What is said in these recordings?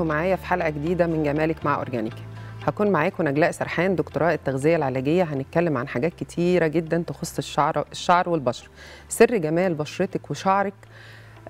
بيكم معايا في حلقه جديده من جمالك مع اورجانيك هكون معاكم نجلاء سرحان دكتوراه التغذيه العلاجيه هنتكلم عن حاجات كتيره جدا تخص الشعر الشعر والبشره سر جمال بشرتك وشعرك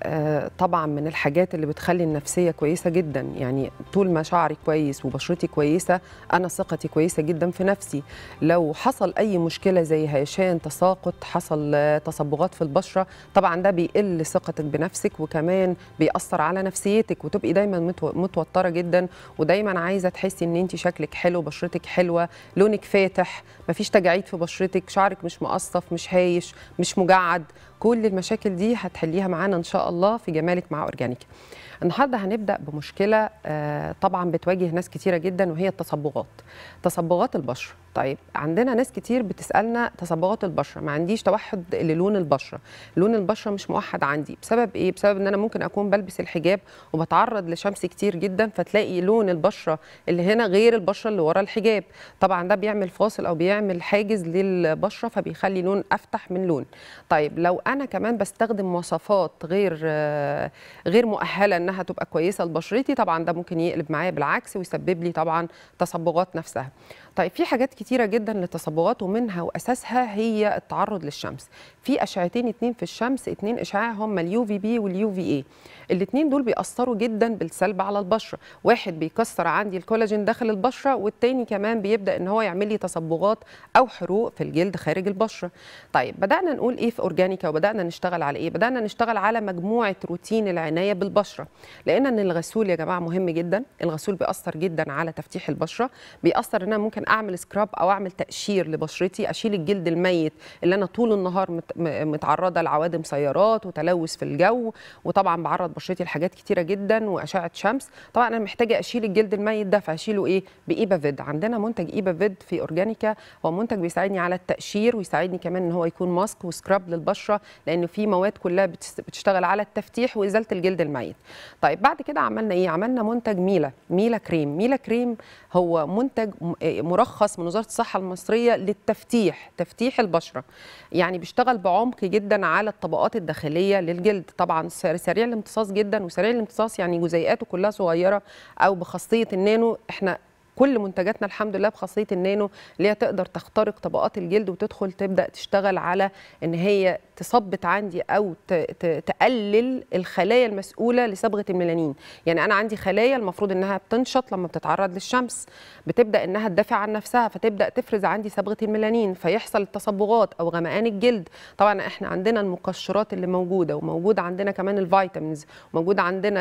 آه، طبعا من الحاجات اللي بتخلي النفسيه كويسه جدا يعني طول ما شعري كويس وبشرتي كويسه انا ثقتي كويسه جدا في نفسي لو حصل اي مشكله زي هيشان تساقط حصل آه، تصبغات في البشره طبعا ده بيقل ثقتك بنفسك وكمان بيأثر على نفسيتك وتبقي دايما متوتره جدا ودايما عايزه تحسي ان انت شكلك حلو بشرتك حلوه لونك فاتح مفيش تجاعيد في بشرتك شعرك مش مقصف مش هايش مش مجعد كل المشاكل دي هتحليها معانا ان شاء الله في جمالك مع اورجانيك النهارده هنبدا بمشكله آه، طبعا بتواجه ناس كتيره جدا وهي التصبغات تصبغات البشره طيب عندنا ناس كتير بتسالنا تصبغات البشره ما عنديش توحد للون البشره لون البشره مش موحد عندي بسبب ايه بسبب ان انا ممكن اكون بلبس الحجاب وبتعرض لشمس كتير جدا فتلاقي لون البشره اللي هنا غير البشره اللي ورا الحجاب طبعا ده بيعمل فاصل او بيعمل حاجز للبشره فبيخلي لون افتح من لون طيب لو انا كمان بستخدم مواصفات غير غير مؤهله انها تبقى كويسه لبشرتي طبعا ده ممكن يقلب معايا بالعكس ويسبب لي طبعا تصبغات نفسها طيب في حاجات كتيره جدا للتصبغات ومنها واساسها هي التعرض للشمس في اشعتين اتنين في الشمس اتنين اشعاع هم اليو في بي واليو في اي الاتنين دول بيأثروا جدا بالسلب على البشره واحد بيكسر عندي الكولاجين داخل البشره والتاني كمان بيبدا ان هو يعمل لي تصبغات او حروق في الجلد خارج البشره طيب بدانا نقول ايه في اورجانيكا وبدانا نشتغل على ايه بدانا نشتغل على مجموعه روتين العنايه بالبشره لان ان الغسول يا جماعه مهم جدا الغسول بيأثر جدا على تفتيح البشره بيأثر انها ممكن ممكن اعمل سكراب او اعمل تقشير لبشرتي اشيل الجلد الميت اللي انا طول النهار متعرضه لعوادم سيارات وتلوث في الجو وطبعا بعرض بشرتي لحاجات كتيره جدا واشعه شمس طبعا انا محتاجه اشيل الجلد الميت ده فاشيله ايه بايبا فيد عندنا منتج ايبا فيد في اورجانيكا هو منتج بيساعدني على التقشير ويساعدني كمان ان هو يكون ماسك وسكراب للبشره لان في مواد كلها بتشتغل على التفتيح وازاله الجلد الميت طيب بعد كده عملنا ايه عملنا منتج ميلا ميلا كريم ميلا كريم هو منتج مرخص من وزاره الصحه المصريه للتفتيح تفتيح البشره يعني بيشتغل بعمق جدا على الطبقات الداخليه للجلد طبعا سريع الامتصاص جدا وسريع الامتصاص يعني جزيئاته كلها صغيره او بخاصيه النانو احنا كل منتجاتنا الحمد لله بخاصيه النانو اللي هي تقدر تخترق طبقات الجلد وتدخل تبدا تشتغل على ان هي تثبت عندي او تقلل الخلايا المسؤوله لصبغه الميلانين يعني انا عندي خلايا المفروض انها بتنشط لما بتتعرض للشمس بتبدا انها تدافع عن نفسها فتبدا تفرز عندي صبغه الميلانين فيحصل التصبغات او غمقان الجلد طبعا احنا عندنا المقشرات اللي موجوده وموجود عندنا كمان الفيتامينز وموجود عندنا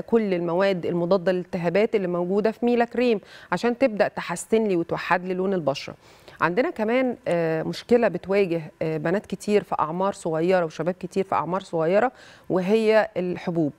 كل المواد المضاده للالتهابات اللي موجوده في ميلا كريم عشان تبدا تحسن لي وتوحد لي لون البشره عندنا كمان آه، مشكله بتواجه آه، بنات كتير في اعمار صغيره وشباب كتير في اعمار صغيره وهي الحبوب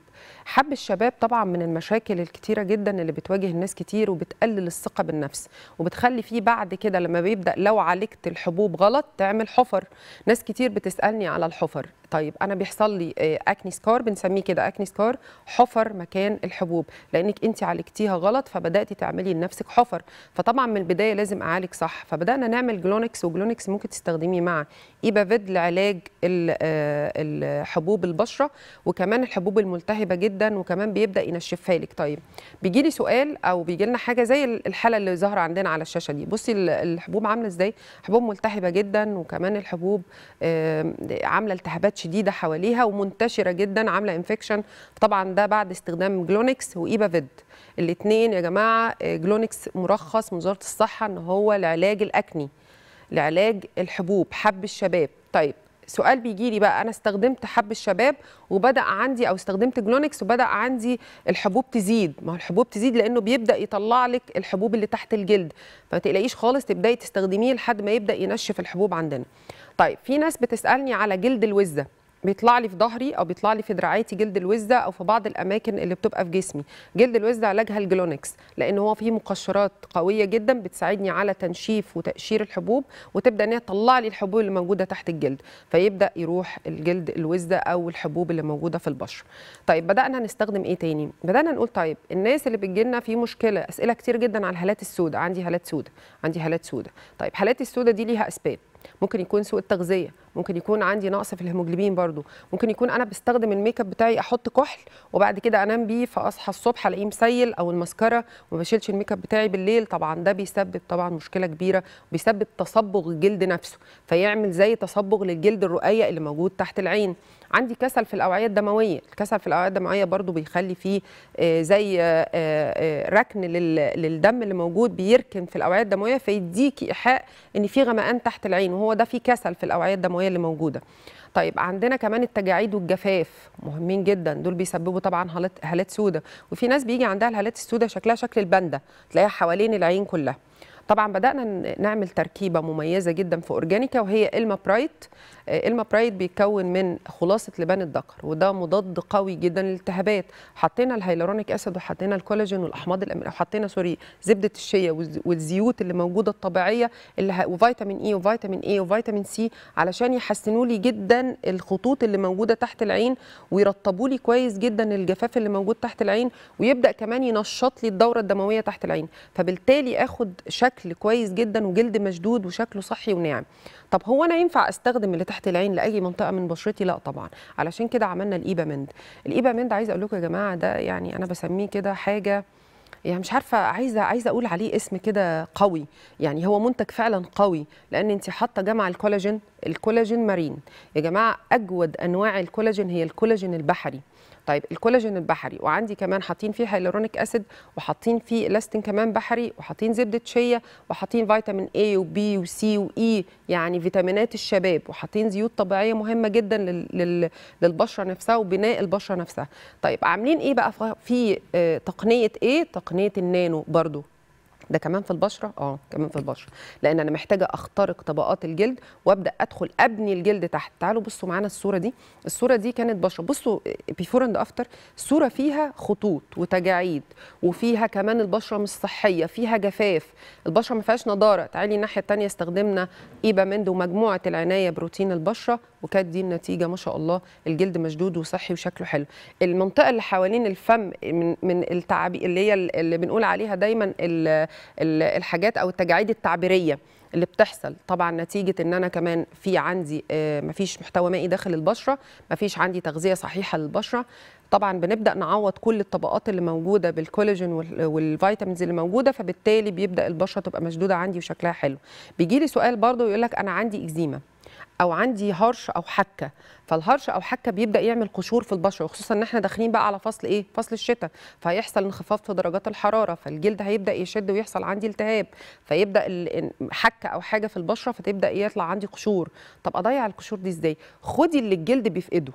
حب الشباب طبعا من المشاكل الكتيره جدا اللي بتواجه الناس كتير وبتقلل الثقه بالنفس وبتخلي فيه بعد كده لما بيبدا لو عالجت الحبوب غلط تعمل حفر ناس كتير بتسالني على الحفر طيب انا بيحصل لي آه، اكني سكار بنسميه كده اكني سكار حفر مكان الحبوب لانك انت عالجتيها غلط فبداتي تعملي لنفسك حفر فطبعا من البدايه لازم اعالج صح فبدانا نعمل جلونكس وجلونكس ممكن تستخدميه مع ايبافيد لعلاج آه، الحبوب البشره وكمان الحبوب الملتهبه جدا جدا وكمان بيبدا ينشفها لك طيب بيجي لي سؤال او بيجي لنا حاجه زي الحاله اللي ظاهره عندنا على الشاشه دي بصي الحبوب عامله ازاي حبوب ملتهبه جدا وكمان الحبوب عامله التهابات شديده حواليها ومنتشره جدا عامله انفكشن طبعا ده بعد استخدام جلونكس وايبافيد الاثنين يا جماعه جلونكس آه، مرخص من وزاره الصحه ان هو لعلاج الاكني لعلاج الحبوب حب الشباب طيب سؤال بيجي لي بقى انا استخدمت حب الشباب وبدا عندي او استخدمت جلونكس وبدا عندي الحبوب تزيد ما هو الحبوب تزيد لانه بيبدا يطلع لك الحبوب اللي تحت الجلد فما تقلقيش خالص تبداي تستخدميه لحد ما يبدا ينشف الحبوب عندنا طيب في ناس بتسالني على جلد الوزه بيطلع لي في ظهري او بيطلع لي في دراعاتي جلد الوزه او في بعض الاماكن اللي بتبقى في جسمي جلد الوزه علاجها الجلونكس لان هو فيه مقشرات قويه جدا بتساعدني على تنشيف وتقشير الحبوب وتبدا ان هي تطلع لي الحبوب اللي موجوده تحت الجلد فيبدا يروح الجلد الوزه او الحبوب اللي موجوده في البشره طيب بدانا نستخدم ايه تاني بدانا نقول طيب الناس اللي بتجي لنا في مشكله اسئله كتير جدا على الهالات السوداء عندي هالات سوداء عندي هالات سوداء طيب هالات السوداء دي ليها اسباب ممكن يكون سوء التغذيه ممكن يكون عندي نقص في الهيموجلوبين برضو ممكن يكون انا بستخدم الميك اب بتاعي احط كحل وبعد كده انام بيه فاصحى الصبح الاقيه مسيل او المسكره وما بشيلش الميك اب بتاعي بالليل طبعا ده بيسبب طبعا مشكله كبيره بيسبب تصبغ الجلد نفسه فيعمل زي تصبغ للجلد الرؤيه اللي موجود تحت العين عندي كسل في الاوعيه الدمويه الكسل في الاوعيه الدمويه برضو بيخلي فيه آه، زي آه، آه، ركن للدم اللي موجود بيركن في الاوعيه الدمويه فيديكي ايحاء ان في غمقان تحت العين العين وهو ده في كسل في الاوعيه الدمويه اللي موجوده طيب عندنا كمان التجاعيد والجفاف مهمين جدا دول بيسببوا طبعا هالات سودة سوداء وفي ناس بيجي عندها الهالات السوداء شكلها شكل البندة تلاقيها حوالين العين كلها طبعا بدانا نعمل تركيبه مميزه جدا في اورجانيكا وهي الما برايت آه، المابرايد بيتكون من خلاصه لبان الذكر وده مضاد قوي جدا للالتهابات حطينا الهيلورونيك اسيد وحطينا الكولاجين والاحماض الامينيه وحطينا سوري زبده الشيا والزيوت اللي موجوده الطبيعيه اللي وفيتامين اي وفيتامين اي وفيتامين سي علشان يحسنوا لي جدا الخطوط اللي موجوده تحت العين ويرطبوا لي كويس جدا الجفاف اللي موجود تحت العين ويبدا كمان ينشط لي الدوره الدمويه تحت العين فبالتالي اخد شكل كويس جدا وجلد مشدود وشكله صحي وناعم طب هو انا ينفع استخدم اللي تحت العين لاي منطقه من بشرتي لا طبعا علشان كده عملنا الايبا الايبامند عايزه اقول لكم يا جماعه ده يعني انا بسميه كده حاجه يعني مش عارفه عايزه عايزه اقول عليه اسم كده قوي يعني هو منتج فعلا قوي لان انت حاطه جمع الكولاجين الكولاجين مارين يا جماعه اجود انواع الكولاجين هي الكولاجين البحري طيب الكولاجين البحري وعندي كمان حاطين فيه هيلورونيك اسيد وحاطين فيه لاستين كمان بحري وحاطين زبده شيا وحاطين فيتامين A وبي وسي واي e، يعني فيتامينات الشباب وحاطين زيوت طبيعيه مهمه جدا للبشره نفسها وبناء البشره نفسها طيب عاملين ايه بقى في آه، تقنيه ايه تقنيه النانو برضو ده كمان في البشره اه كمان في البشره لان انا محتاجه اخترق طبقات الجلد وابدا ادخل ابني الجلد تحت تعالوا بصوا معانا الصوره دي الصوره دي كانت بشره بصوا بيفور اند افتر صوره فيها خطوط وتجاعيد وفيها كمان البشره مش صحيه فيها جفاف البشره ما فيهاش نضاره تعالي الناحيه الثانيه استخدمنا ايبامند ومجموعه العنايه بروتين البشره وكانت دي النتيجه ما شاء الله الجلد مشدود وصحي وشكله حلو المنطقه اللي حوالين الفم من من التعابير اللي هي اللي بنقول عليها دايما الحاجات او التجاعيد التعبيريه اللي بتحصل طبعا نتيجه ان انا كمان في عندي آه، مفيش محتوى مائي داخل البشره مفيش عندي تغذيه صحيحه للبشره طبعا بنبدا نعوض كل الطبقات اللي موجوده بالكولاجين والفيتامينز اللي موجوده فبالتالي بيبدا البشره تبقى مشدوده عندي وشكلها حلو بيجي لي سؤال برضه يقول لك انا عندي اكزيما او عندي هرش او حكه فالهرش او حكه بيبدا يعمل قشور في البشره وخصوصا ان احنا داخلين بقى على فصل ايه فصل الشتاء فهيحصل انخفاض في درجات الحراره فالجلد هيبدا يشد ويحصل عندي التهاب فيبدا حكه او حاجه في البشره فتبدا يطلع عندي قشور طب اضيع القشور دي ازاي خدي اللي الجلد بيفقده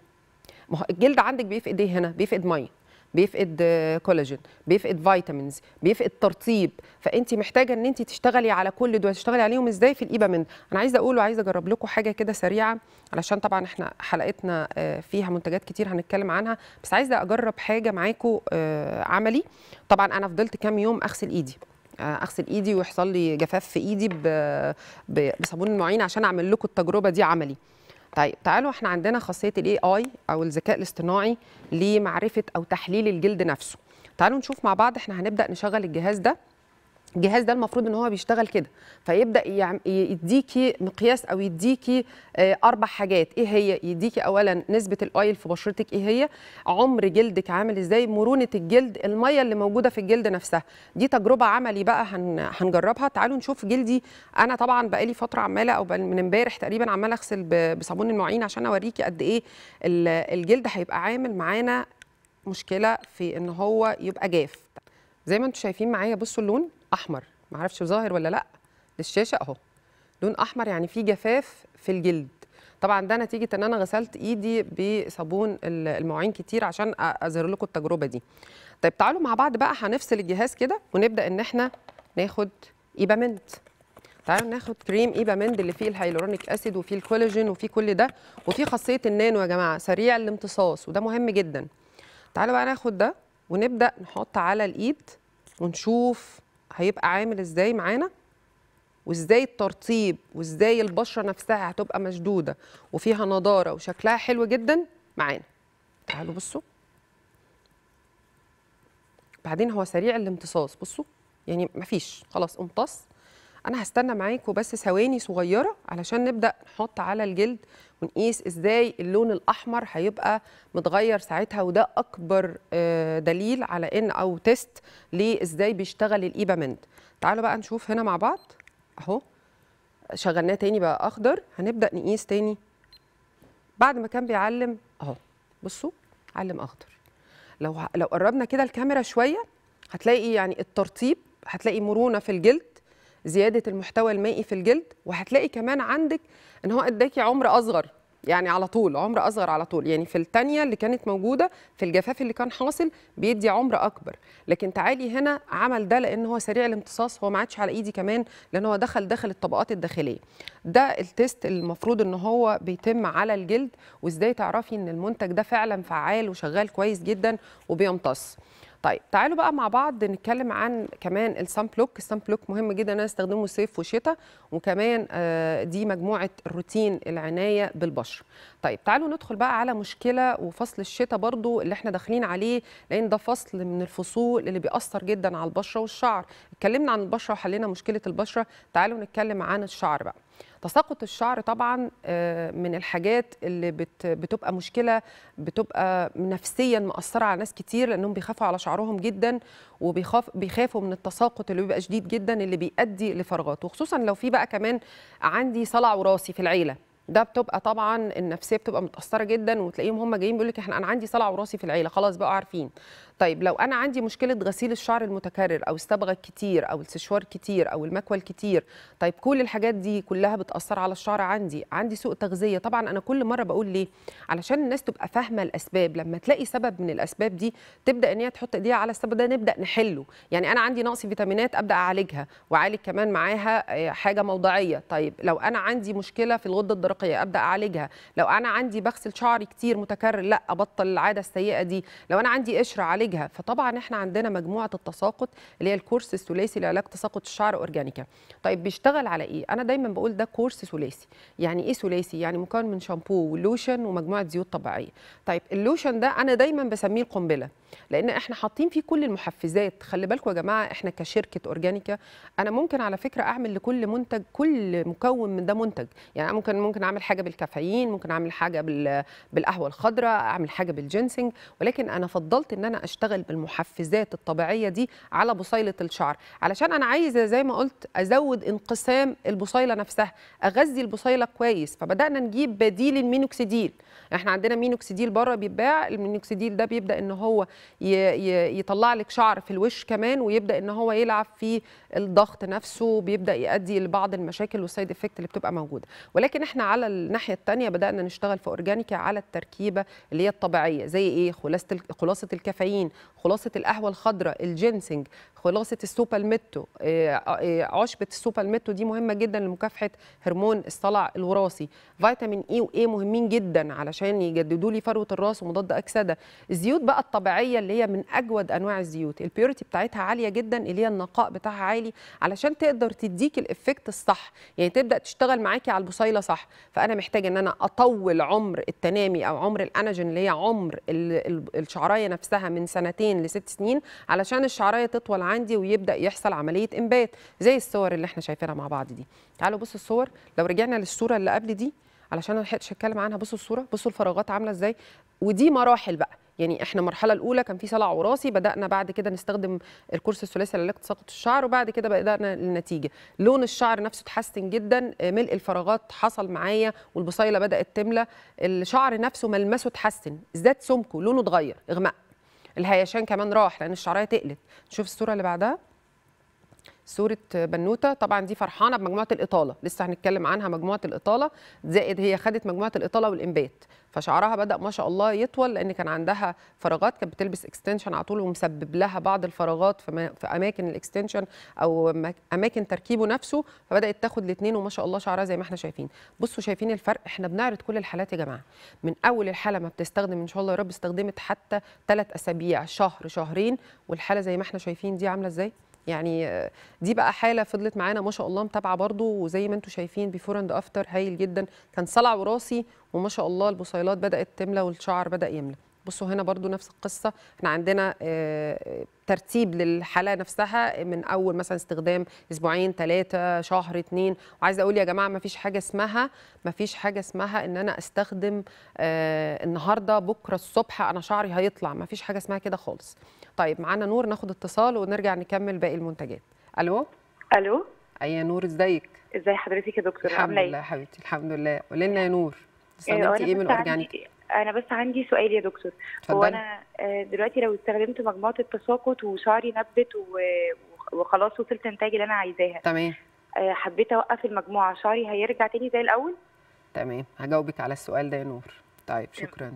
ما هو الجلد عندك بيفقد ايه هنا بيفقد ميه بيفقد كولاجين بيفقد فيتامينز بيفقد ترطيب فانت محتاجه ان انت تشتغلي على كل دول تشتغلي عليهم ازاي في الايبامنت انا عايزه اقول وعايزه اجرب لكم حاجه كده سريعه علشان طبعا احنا حلقتنا آه، فيها منتجات كتير هنتكلم عنها بس عايزه اجرب حاجه معاكم آه، عملي طبعا انا فضلت كام يوم اغسل ايدي آه، اغسل ايدي ويحصل لي جفاف في ايدي بصابون المعين عشان اعمل لكم التجربه دي عملي طيب تعالوا احنا عندنا خاصيه الاي اي او الذكاء الاصطناعي لمعرفه او تحليل الجلد نفسه تعالوا نشوف مع بعض احنا هنبدا نشغل الجهاز ده الجهاز ده المفروض ان هو بيشتغل كده فيبدا يديكي مقياس او يديكي آه، اربع حاجات ايه هي يديكي اولا نسبه الاويل في بشرتك ايه هي عمر جلدك عامل ازاي مرونه الجلد الميه اللي موجوده في الجلد نفسها دي تجربه عملي بقى هن... هنجربها تعالوا نشوف جلدي انا طبعا بقالي فتره عماله او من امبارح تقريبا عماله اغسل بصابون المعين عشان اوريكي قد ايه الجلد هيبقى عامل معانا مشكله في ان هو يبقى جاف زي ما انتم شايفين معايا بصوا اللون احمر ما اعرفش ظاهر ولا لا للشاشه اهو لون احمر يعني في جفاف في الجلد طبعا ده نتيجه ان انا غسلت ايدي بصابون المواعين كتير عشان اظهر لكم التجربه دي طيب تعالوا مع بعض بقى هنفصل الجهاز كده ونبدا ان احنا ناخد ايبامنت تعالوا ناخد كريم ايبامنت اللي فيه الهيلورونيك اسيد وفيه الكولاجين وفيه كل ده وفيه خاصيه النانو يا جماعه سريع الامتصاص وده مهم جدا تعالوا بقى ناخد ده ونبدا نحط على الايد ونشوف هيبقى عامل ازاي معانا وازاي الترطيب وازاي البشره نفسها هتبقى مشدوده وفيها نضاره وشكلها حلو جدا معانا تعالوا بصوا بعدين هو سريع الامتصاص بصوا يعني مفيش خلاص امتص انا هستنى معاكم بس ثواني صغيره علشان نبدا نحط على الجلد ونقيس ازاي اللون الاحمر هيبقى متغير ساعتها وده اكبر آه، دليل على ان او تيست لازاي بيشتغل الايبامنت تعالوا بقى نشوف هنا مع بعض اهو شغلناه تاني بقى اخضر هنبدا نقيس تاني بعد ما كان بيعلم اهو بصوا علم اخضر لو لو قربنا كده الكاميرا شويه هتلاقي يعني الترطيب هتلاقي مرونه في الجلد زياده المحتوى المائي في الجلد وهتلاقي كمان عندك ان هو اداكي عمر اصغر يعني على طول عمر اصغر على طول يعني في الثانيه اللي كانت موجوده في الجفاف اللي كان حاصل بيدي عمر اكبر لكن تعالي هنا عمل ده لان هو سريع الامتصاص هو ما عادش على ايدي كمان لان هو دخل داخل الطبقات الداخليه ده التيست المفروض ان هو بيتم على الجلد وازاي تعرفي ان المنتج ده فعلا فعال وشغال كويس جدا وبيمتص طيب تعالوا بقى مع بعض نتكلم عن كمان السان بلوك السان بلوك مهم جدا انا استخدمه صيف وشتاء وكمان آه، دي مجموعه روتين العنايه بالبشره طيب تعالوا ندخل بقى على مشكله وفصل الشتاء برضو اللي احنا داخلين عليه لان ده فصل من الفصول اللي بيأثر جدا على البشره والشعر اتكلمنا عن البشره وحلينا مشكله البشره تعالوا نتكلم عن الشعر بقى تساقط الشعر طبعا آه، من الحاجات اللي بتبقى مشكله بتبقى نفسيا مأثره على ناس كتير لانهم بيخافوا على شعرهم جدا وبيخاف بيخافوا من التساقط اللي بيبقى شديد جدا اللي بيؤدي لفراغات وخصوصا لو في بقى كمان عندي صلع وراثي في العيله ده بتبقى طبعا النفسيه بتبقى متاثره جدا وتلاقيهم هم جايين بيقول لك احنا انا عندي صلع وراثي في العيله خلاص بقوا عارفين طيب لو انا عندي مشكله غسيل الشعر المتكرر او الصبغه كتير او السشوار كتير او المكوى الكتير طيب كل الحاجات دي كلها بتاثر على الشعر عندي عندي سوء تغذيه طبعا انا كل مره بقول ليه علشان الناس تبقى فاهمه الاسباب لما تلاقي سبب من الاسباب دي تبدا ان هي تحط ايديها على السبب ده نبدا نحله يعني انا عندي نقص فيتامينات ابدا اعالجها واعالج كمان معاها آه، حاجه موضعيه طيب لو انا عندي مشكله في الغده الدرقيه ابدا اعالجها لو انا عندي بغسل شعري كتير متكرر لا ابطل العاده السيئه دي لو انا عندي قشره يعالجها فطبعا احنا عندنا مجموعه التساقط اللي هي الكورس الثلاثي لعلاج تساقط الشعر اورجانيكا طيب بيشتغل على ايه انا دايما بقول ده كورس ثلاثي يعني ايه ثلاثي يعني مكون من شامبو ولوشن ومجموعه زيوت طبيعيه طيب اللوشن ده انا دايما بسميه القنبله لان احنا حاطين فيه كل المحفزات خلي بالكم يا جماعه احنا كشركه اورجانيكا انا ممكن على فكره اعمل لكل منتج كل مكون من ده منتج يعني ممكن ممكن اعمل حاجه بالكافيين ممكن اعمل حاجه بالقهوه الخضراء اعمل حاجه بالجنسنج ولكن انا فضلت ان انا اشتغل بالمحفزات الطبيعيه دي على بصيله الشعر علشان انا عايزه زي ما قلت ازود انقسام البصيله نفسها اغذي البصيله كويس فبدانا نجيب بديل المينوكسيديل احنا عندنا مينوكسيديل بره بيتباع المينوكسيديل ده بيبدا ان هو يطلع لك شعر في الوش كمان ويبدا ان هو يلعب في الضغط نفسه بيبدا يؤدي لبعض المشاكل والسايد افكت اللي بتبقى موجوده ولكن احنا على الناحيه الثانيه بدانا نشتغل في اورجانيكا على التركيبه اللي هي الطبيعيه زي ايه خلاصه خلاصه الكافيين خلاصه القهوه الخضراء الجينسنج خلاصه متو آه، آه، آه، عشبه متو دي مهمه جدا لمكافحه هرمون الصلع الوراثي فيتامين اي e واي مهمين جدا علشان يجددوا لي فروه الراس ومضاد اكسده الزيوت بقى الطبيعيه اللي هي من اجود انواع الزيوت البيوريتي بتاعتها عاليه جدا اللي هي النقاء بتاعها عالي علشان تقدر تديك الافكت الصح يعني تبدا تشتغل معاكي على البصيله صح فانا محتاجه ان انا اطول عمر التنامي او عمر الاناجين اللي هي عمر الشعرايه نفسها من سنتين لست سنين علشان الشعرايه تطول عندي ويبدا يحصل عمليه انبات زي الصور اللي احنا شايفينها مع بعض دي تعالوا بصوا الصور لو رجعنا للصوره اللي قبل دي علشان انا لحقتش اتكلم عنها بصوا الصوره بصوا الفراغات عامله ازاي ودي مراحل بقى يعني احنا المرحله الاولى كان في صلع وراثي بدانا بعد كده نستخدم الكورس الثلاثي لعلاج تساقط الشعر وبعد كده بدانا النتيجه لون الشعر نفسه اتحسن جدا آه، ملء الفراغات حصل معايا والبصيله بدات تملى الشعر نفسه ملمسه اتحسن زاد سمكه لونه اتغير اغمق الهيشان كمان راح لان الشعريه تقلت نشوف الصوره اللي بعدها صوره بنوته طبعا دي فرحانه بمجموعه الاطاله لسه هنتكلم عنها مجموعه الاطاله زائد هي خدت مجموعه الاطاله والانبات فشعرها بدا ما شاء الله يطول لان كان عندها فراغات كانت بتلبس اكستنشن على طول ومسبب لها بعض الفراغات في, في اماكن الاكستنشن او اماكن تركيبه نفسه فبدات تاخد الاثنين وما شاء الله شعرها زي ما احنا شايفين بصوا شايفين الفرق احنا بنعرض كل الحالات يا جماعه من اول الحاله ما بتستخدم ان شاء الله يا رب استخدمت حتى ثلاث اسابيع شهر شهرين والحاله زي ما احنا شايفين دي عامله ازاي يعني دي بقى حاله فضلت معانا ما شاء الله متابعه برضو وزي ما انتم شايفين بيفور اند افتر هايل جدا كان صلع وراسي وما شاء الله البصيلات بدات تملى والشعر بدا يملى بصوا هنا برضو نفس القصة احنا عندنا آه، ترتيب للحالة نفسها من أول مثلا استخدام أسبوعين ثلاثة شهر اتنين وعايزة أقول يا جماعة ما فيش حاجة اسمها ما فيش حاجة اسمها إن أنا أستخدم آه، النهاردة بكرة الصبح أنا شعري هيطلع ما فيش حاجة اسمها كده خالص طيب معانا نور ناخد اتصال ونرجع نكمل باقي المنتجات الو الو اي أيوة، نور ازيك ازي حضرتك يا دكتور الحمد إيه؟ لله حبيبتي الحمد لله قولي لنا يا نور آه، استخدمتي ايه من الاورجانيك انا بس عندي سؤال يا دكتور هو انا آه، دلوقتي لو استخدمت مجموعه التساقط وشعري نبت وخلاص وصلت الانتاج اللي انا عايزاها تمام آه، حبيت اوقف المجموعه شعري هيرجع تاني زي الاول تمام هجاوبك على السؤال ده يا نور طيب شكرا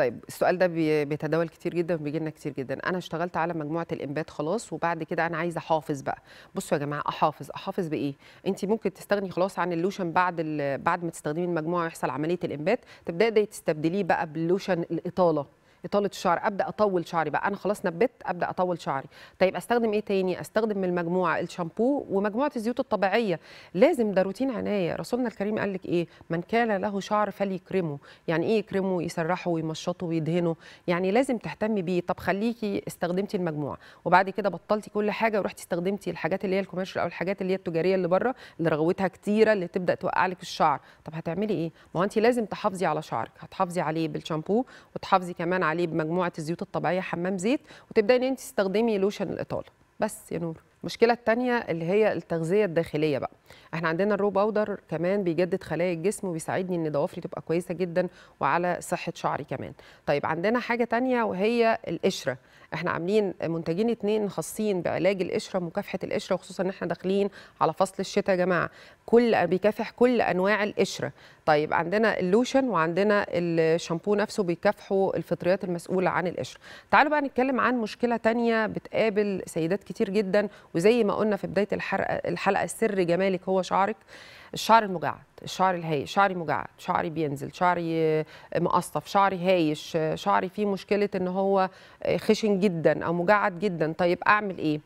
طيب السؤال ده بيتداول كتير جدا وبيجي لنا كتير جدا انا اشتغلت على مجموعه الانبات خلاص وبعد كده انا عايزه احافظ بقى بصوا يا جماعه احافظ احافظ بايه انت ممكن تستغني خلاص عن اللوشن بعد بعد ما تستخدمي المجموعه ويحصل عمليه الانبات تبداي تستبدليه بقى باللوشن الاطاله اطاله الشعر ابدا اطول شعري بقى انا خلاص نبت ابدا اطول شعري طيب استخدم ايه تاني استخدم من المجموعه الشامبو ومجموعه الزيوت الطبيعيه لازم ده روتين عنايه رسولنا الكريم قال لك ايه من كان له شعر فليكرمه يعني ايه يكرمه يسرحه ويمشطه ويدهنه يعني لازم تهتمي بيه طب خليكي استخدمتي المجموعه وبعد كده بطلتي كل حاجه ورحتي استخدمتي الحاجات اللي هي الكوميرشال او الحاجات اللي هي التجاريه اللي بره اللي رغوتها كتيره اللي تبدا توقع لك الشعر طب هتعملي ايه ما انت لازم تحافظي على شعرك هتحافظي عليه بالشامبو وتحافظي كمان عليه بمجموعه الزيوت الطبيعيه حمام زيت وتبداي ان انت تستخدمي لوشن الاطاله بس يا نور المشكله الثانيه اللي هي التغذيه الداخليه بقى احنا عندنا الرو باودر كمان بيجدد خلايا الجسم وبيساعدني ان ضوافري تبقى كويسه جدا وعلى صحه شعري كمان طيب عندنا حاجه ثانيه وهي القشره احنا عاملين منتجين اتنين خاصين بعلاج القشره مكافحه القشره وخصوصا ان احنا داخلين على فصل الشتاء يا جماعه كل بيكافح كل انواع القشره طيب عندنا اللوشن وعندنا الشامبو نفسه بيكافحوا الفطريات المسؤوله عن القشره تعالوا بقى نتكلم عن مشكله تانية بتقابل سيدات كتير جدا وزي ما قلنا في بدايه الحلقه الحلقه السر جمالك هو شعرك الشعر المجعد الشعر الهايش شعري مجعد شعري بينزل شعري آه، مقصف شعري هايش آه، شعري فيه مشكله ان هو آه، خشن جدا او مجعد جدا طيب اعمل ايه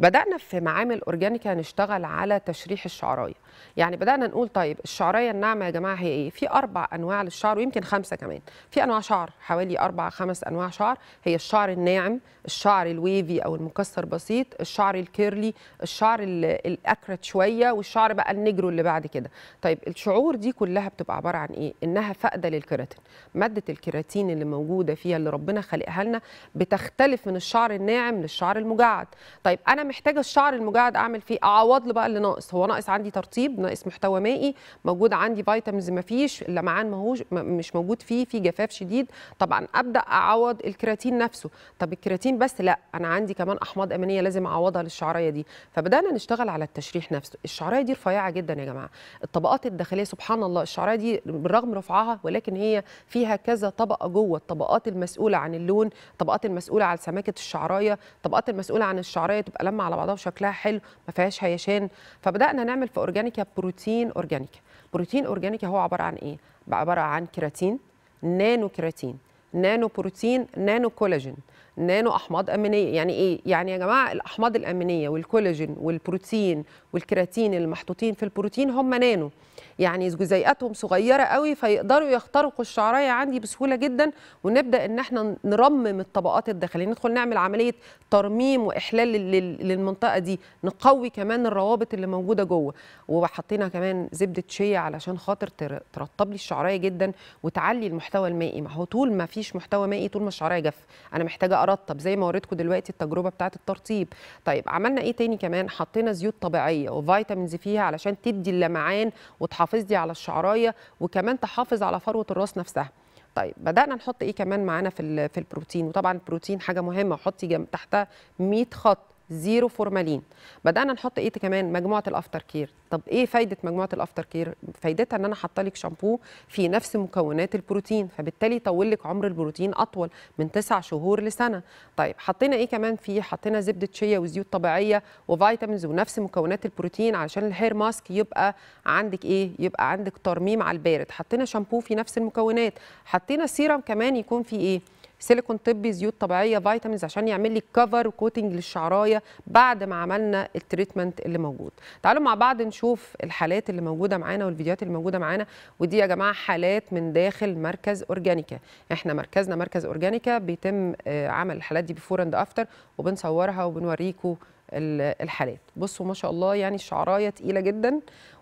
بدانا في معامل اورجانيكا نشتغل على تشريح الشعرايه يعني بدانا نقول طيب الشعريه الناعمه يا جماعه هي ايه في اربع انواع للشعر ويمكن خمسه كمان في انواع شعر حوالي اربع خمس انواع شعر هي الشعر الناعم الشعر الويفي او المكسر بسيط الشعر الكيرلي الشعر الاكرت شويه والشعر بقى النجرو اللي بعد كده طيب الشعور دي كلها بتبقى عباره عن ايه انها فاقده للكيراتين ماده الكيراتين اللي موجوده فيها اللي ربنا خلقها لنا بتختلف من الشعر الناعم للشعر المجعد طيب انا محتاجه الشعر المجعد اعمل فيه إيه؟ اعوض له بقى اللي ناقص هو ناقص عندي ترطيب نقيض ناقص محتوى مائي موجود عندي فيتامينز ما فيش اللمعان ما هوش مش موجود فيه في جفاف شديد طبعا ابدا اعوض الكرياتين نفسه طب الكرياتين بس لا انا عندي كمان احماض امينيه لازم اعوضها للشعريه دي فبدانا نشتغل على التشريح نفسه الشعريه دي رفيعه جدا يا جماعه الطبقات الداخليه سبحان الله الشعريه دي بالرغم رفعها ولكن هي فيها كذا طبقه جوه الطبقات المسؤوله عن اللون الطبقات المسؤوله عن سماكه الشعرايه الطبقات المسؤوله عن الشعرايه تبقى لما على بعضها وشكلها حلو ما فيهاش هيشان فبدانا نعمل في اورجانيك كبروتين بروتين بروتين اورجانيك هو عباره عن ايه عباره عن كيراتين نانو كيراتين نانو بروتين نانو كولاجين نانو احماض امينيه يعني ايه يعني يا جماعه الاحماض الامينيه والكولاجين والبروتين والكيراتين المحطوطين في البروتين هم نانو يعني جزيئاتهم صغيره قوي فيقدروا يخترقوا الشعرايه عندي بسهوله جدا ونبدا ان احنا نرمم الطبقات الداخليه ندخل نعمل عمليه ترميم واحلال للمنطقه دي نقوي كمان الروابط اللي موجوده جوه وحطينا كمان زبده شيا علشان خاطر ترطب لي الشعرايه جدا وتعلي المحتوى المائي ما هو طول ما فيش محتوى مائي طول ما الشعرايه جافه انا محتاجه ارطب زي ما وريتكم دلوقتي التجربه بتاعه الترطيب طيب عملنا ايه تاني كمان حطينا زيوت طبيعيه وفيتامينز فيها علشان تدي اللمعان وتحافظي على الشعرايه وكمان تحافظ على فروه الراس نفسها طيب بدانا نحط ايه كمان معانا في في البروتين وطبعا البروتين حاجه مهمه حطي تحتها 100 خط زيرو فورمالين بدانا نحط ايه كمان مجموعه الافتر كير طب ايه فايده مجموعه الافتر كير فايدتها ان انا حاطه لك شامبو في نفس مكونات البروتين فبالتالي طول لك عمر البروتين اطول من 9 شهور لسنه طيب حطينا ايه كمان فيه حطينا زبده شيا وزيوت طبيعيه وفيتامينز ونفس مكونات البروتين علشان الهير ماسك يبقى عندك ايه يبقى عندك ترميم على البارد حطينا شامبو في نفس المكونات حطينا سيرم كمان يكون فيه ايه سيليكون طبي زيوت طبيعيه فيتامينز عشان يعمل لي كفر كوتنج للشعرايه بعد ما عملنا التريتمنت اللي موجود تعالوا مع بعض نشوف الحالات اللي موجوده معانا والفيديوهات اللي موجوده معانا ودي يا جماعه حالات من داخل مركز اورجانيكا احنا مركزنا مركز اورجانيكا بيتم آه، عمل الحالات دي بيفور اند افتر وبنصورها وبنوريكم الحالات بصوا ما شاء الله يعني الشعرايه تقيله جدا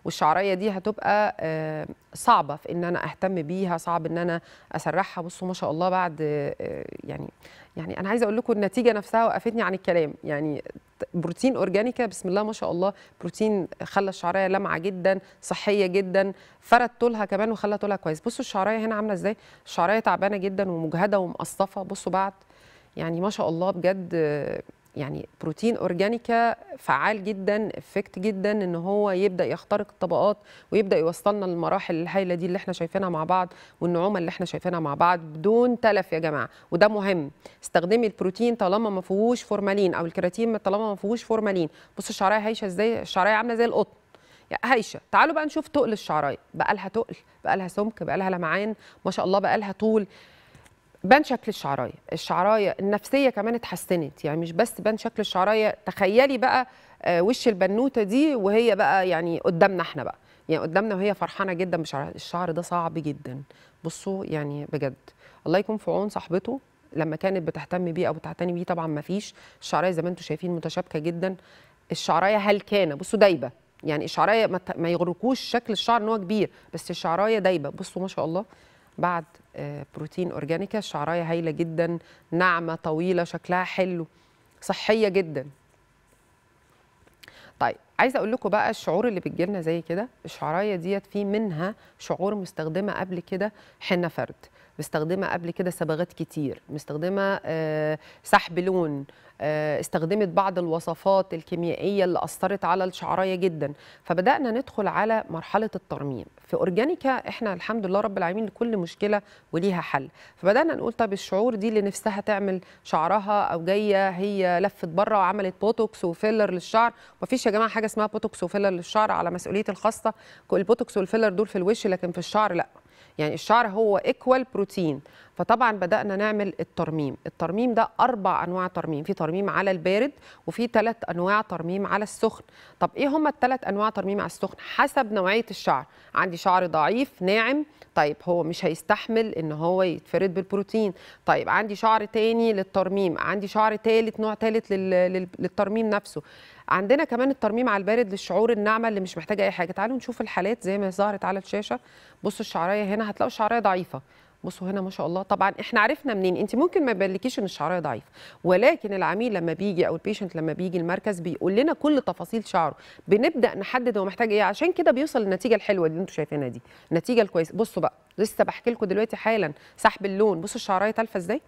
والشعريه دي هتبقى آه، صعبه في ان انا اهتم بيها صعب ان انا اسرحها بصوا ما شاء الله بعد آه، يعني يعني انا عايزه اقول لكم النتيجه نفسها وقفتني عن الكلام يعني بروتين اورجانيكا بسم الله ما شاء الله بروتين خلى الشعريه لامعه جدا صحيه جدا فرد طولها كمان وخلى طولها كويس بصوا الشعريه هنا عامله ازاي الشعريه تعبانه جدا ومجهده ومقصفه بصوا بعد يعني ما شاء الله بجد آه، يعني بروتين اورجانيكا فعال جدا افكت جدا ان هو يبدا يخترق الطبقات ويبدا يوصلنا للمراحل الهائله دي اللي احنا شايفينها مع بعض والنعومه اللي احنا شايفينها مع بعض بدون تلف يا جماعه وده مهم استخدمي البروتين طالما ما فيهوش فورمالين او الكرياتين طالما ما فيهوش فورمالين بصي الشعرايه هايشه ازاي الشعرايه عامله زي القطن هايشه تعالوا بقى نشوف تقل الشعرايه بقى لها تقل بقى لها سمك بقى لها لمعان ما شاء الله بقى لها طول بان شكل الشعرايه الشعرايه النفسيه كمان اتحسنت يعني مش بس بان شكل الشعرايه تخيلي بقى آه، وش البنوته دي وهي بقى يعني قدامنا احنا بقى يعني قدامنا وهي فرحانه جدا بشعرها الشعر ده صعب جدا بصوا يعني بجد الله يكون في عون صاحبته لما كانت بتهتم بيه او بتعتني بيه طبعا ما فيش الشعرايه زي ما انتم شايفين متشابكه جدا الشعرايه هل كان بصوا دايبه يعني الشعرايه ما يغركوش شكل الشعر ان هو كبير بس الشعرايه دايبه بصوا ما شاء الله بعد آه، بروتين اورجانيكا الشعرايه هايله جدا ناعمه طويله شكلها حلو صحيه جدا طيب عايزه اقول لكم بقى الشعور اللي بتجيلنا زي كده الشعرايه ديت في منها شعور مستخدمه قبل كده حنه فرد مستخدمه قبل كده صبغات كتير مستخدمه آه، سحب لون آه، استخدمت بعض الوصفات الكيميائيه اللي اثرت على الشعرايه جدا فبدانا ندخل على مرحله الترميم في اورجانيكا احنا الحمد لله رب العالمين لكل مشكله وليها حل فبدانا نقول طب الشعور دي اللي نفسها تعمل شعرها او جايه هي لفت بره وعملت بوتوكس وفيلر للشعر مفيش يا جماعه حاجه اسمها بوتوكس وفيلر للشعر على مسؤوليتي الخاصه البوتوكس والفيلر دول في الوش لكن في الشعر لا يعني الشعر هو ايكوال بروتين فطبعا بدانا نعمل الترميم الترميم ده اربع انواع ترميم في ترميم على البارد وفي ثلاث انواع ترميم على السخن طب ايه هما الثلاث انواع ترميم على السخن حسب نوعيه الشعر عندي شعر ضعيف ناعم طيب هو مش هيستحمل ان هو يتفرد بالبروتين طيب عندي شعر تاني للترميم عندي شعر تالت نوع تالت للترميم نفسه عندنا كمان الترميم على البارد للشعور الناعمه اللي مش محتاجه اي حاجه تعالوا نشوف الحالات زي ما ظهرت على الشاشه بصوا الشعرايه هنا هتلاقوا الشعرايه ضعيفه بصوا هنا ما شاء الله طبعا احنا عرفنا منين انت ممكن ما يبانلكيش ان الشعرايه ضعيفه ولكن العميل لما بيجي او البيشنت لما بيجي المركز بيقول لنا كل تفاصيل شعره بنبدا نحدد هو محتاج ايه عشان كده بيوصل للنتيجه الحلوه اللي انتم شايفينها دي النتيجه الكويسه بصوا بقى لسه بحكي لكم دلوقتي حالا سحب اللون بصوا الشعرايه تالفه ازاي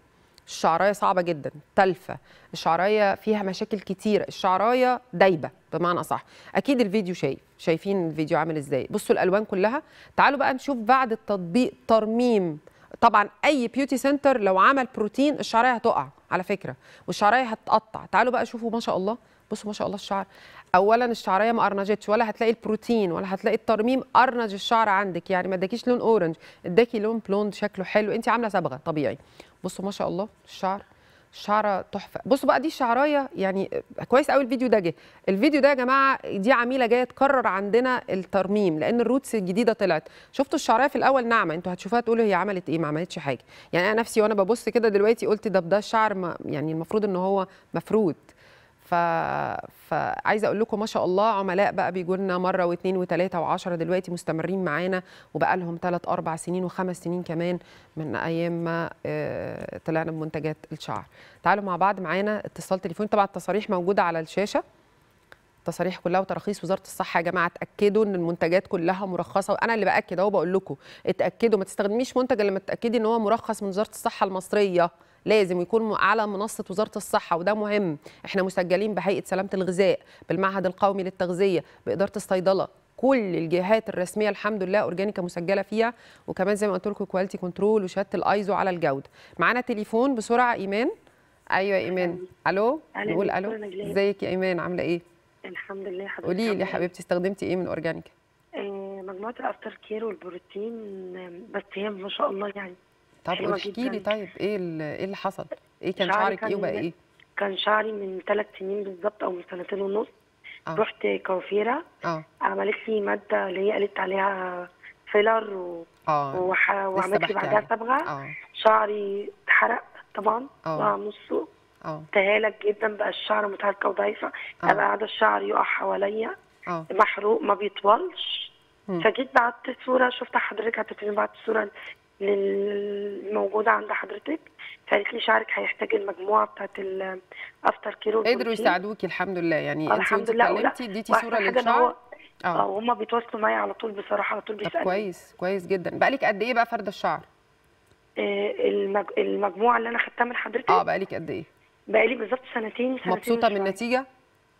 الشعرايه صعبه جدا تلفه الشعرايه فيها مشاكل كتيره الشعرايه دايبه بمعنى صح اكيد الفيديو شايف شايفين الفيديو عامل ازاي بصوا الالوان كلها تعالوا بقى نشوف بعد التطبيق ترميم طبعا اي بيوتي سنتر لو عمل بروتين الشعرايه هتقع على فكره والشعرايه هتقطع تعالوا بقى شوفوا ما شاء الله بصوا ما شاء الله الشعر اولا الشعريه ما قرنجتش ولا هتلاقي البروتين ولا هتلاقي الترميم قرنج الشعر عندك يعني ما اداكيش لون اورنج اداكي لون بلوند شكله حلو انت عامله صبغه طبيعي بصوا ما شاء الله الشعر شعره تحفه بصوا بقى دي شعرايه يعني كويس قوي الفيديو ده جه الفيديو ده يا جماعه دي عميله جايه تكرر عندنا الترميم لان الروتس الجديده طلعت شفتوا الشعرايه في الاول ناعمه انتوا هتشوفوها تقولوا هي عملت ايه ما عملتش حاجه يعني انا نفسي وانا ببص كده دلوقتي قلت ده ده الشعر ما يعني المفروض ان هو مفروض ف... فعايزه اقول لكم ما شاء الله عملاء بقى بيجوا لنا مره واثنين وثلاثه وعشرة دلوقتي مستمرين معانا وبقى لهم ثلاث اربع سنين وخمس سنين كمان من ايام ما آه، طلعنا بمنتجات الشعر. تعالوا مع بعض معانا اتصال تليفون طبعا التصاريح موجوده على الشاشه. التصاريح كلها وتراخيص وزاره الصحه يا جماعه اتاكدوا ان المنتجات كلها مرخصه وانا اللي باكد اهو بقول لكم اتاكدوا ما تستخدميش منتج الا لما تتاكدي ان هو مرخص من وزاره الصحه المصريه. لازم يكون على منصه وزاره الصحه وده مهم احنا مسجلين بهيئه سلامه الغذاء بالمعهد القومي للتغذيه باداره الصيدله كل الجهات الرسميه الحمد لله اورجانيكا مسجله فيها وكمان زي ما قلت لكم كواليتي كنترول وشهاده الايزو على الجوده معانا تليفون بسرعه ايمان ايوه ايمان الو نقول الو ازيك يا ايمان عامله ايه الحمد لله حبيبتي قولي لي يا إيه؟ حبيبتي استخدمتي ايه من اورجانيكا آه، مجموعه الافتر كير والبروتين بس هي ما شاء الله يعني طب احكي لي طيب ايه ايه اللي حصل؟ ايه كان شعرك ايه وبقى ايه؟ كان شعري من ثلاث سنين بالظبط او من سنتين ونص آه. رحت كوافيرة آه. عملت لي ماده اللي هي قالت عليها فيلر و... آه. وعملت لي بعدها صبغه آه. شعري اتحرق طبعا آه. وقع نصه آه. تهالك جدا بقى الشعر متهالكه وضعيفه انا آه. قاعده الشعر يقع حواليا آه. محروق ما بيطولش فجيت بعت صوره شفت حضرتك على التلفزيون بعت صوره للموجودة عند حضرتك قالت لي شعرك هيحتاج المجموعه بتاعت الافتر كير قدروا يساعدوكي الحمد لله يعني آه، الحمد لله اتكلمتي اديتي صوره للشعر اه, آه، وهم بيتواصلوا معايا على طول بصراحه على طول بيسالوا كويس كويس جدا بقالك قد ايه بقى فرد الشعر آه، المجموعه اللي انا خدتها من حضرتك اه بقالك قد ايه بقالي بالظبط سنتين سنتين مبسوطه من النتيجه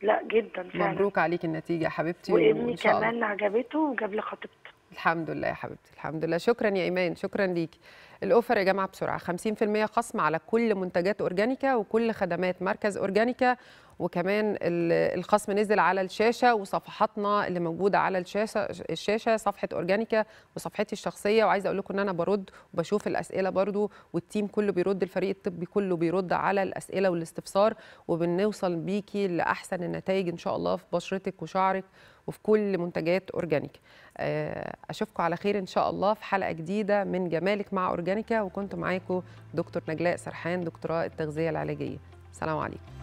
لا جدا فعلا مبروك عليك النتيجه يا حبيبتي وابني كمان عجبته وجاب لي خطيبته الحمد لله يا حبيبتي الحمد لله شكرا يا ايمان شكرا ليكي الاوفر يا جماعه بسرعه 50% خصم على كل منتجات اورجانيكا وكل خدمات مركز اورجانيكا وكمان الخصم نزل على الشاشه وصفحاتنا اللي موجوده على الشاشه الشاشه صفحه اورجانيكا وصفحتي الشخصيه وعايزه اقول لكم ان انا برد وبشوف الاسئله برده والتيم كله بيرد الفريق الطبي كله بيرد على الاسئله والاستفسار وبنوصل بيكي لاحسن النتائج ان شاء الله في بشرتك وشعرك وفي كل منتجات اورجانيك آه، اشوفكم على خير ان شاء الله في حلقه جديده من جمالك مع اورجانيكا وكنت معاكم دكتور نجلاء سرحان دكتوراه التغذيه العلاجيه سلام عليكم